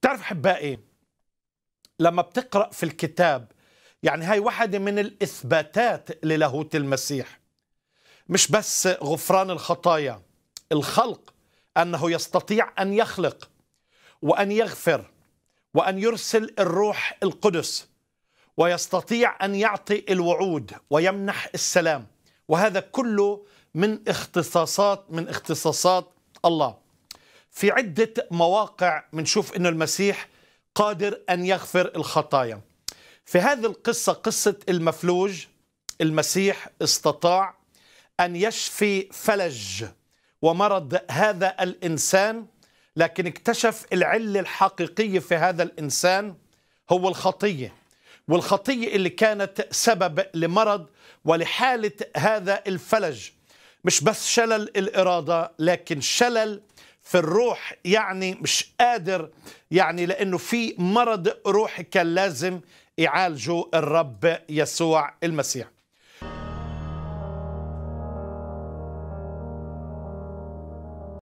بتعرف احبائي إيه؟ لما بتقرا في الكتاب يعني هاي واحده من الاثباتات للاهوت المسيح مش بس غفران الخطايا الخلق انه يستطيع ان يخلق وان يغفر وان يرسل الروح القدس ويستطيع ان يعطي الوعود ويمنح السلام وهذا كله من اختصاصات من اختصاصات الله في عدة مواقع منشوف أن المسيح قادر أن يغفر الخطايا في هذه القصة قصة المفلوج المسيح استطاع أن يشفي فلج ومرض هذا الإنسان لكن اكتشف العل الحقيقي في هذا الإنسان هو الخطية والخطية اللي كانت سبب لمرض ولحالة هذا الفلج مش بس شلل الإرادة لكن شلل في الروح يعني مش قادر يعني لأنه في مرض روحي كان لازم يعالجه الرب يسوع المسيح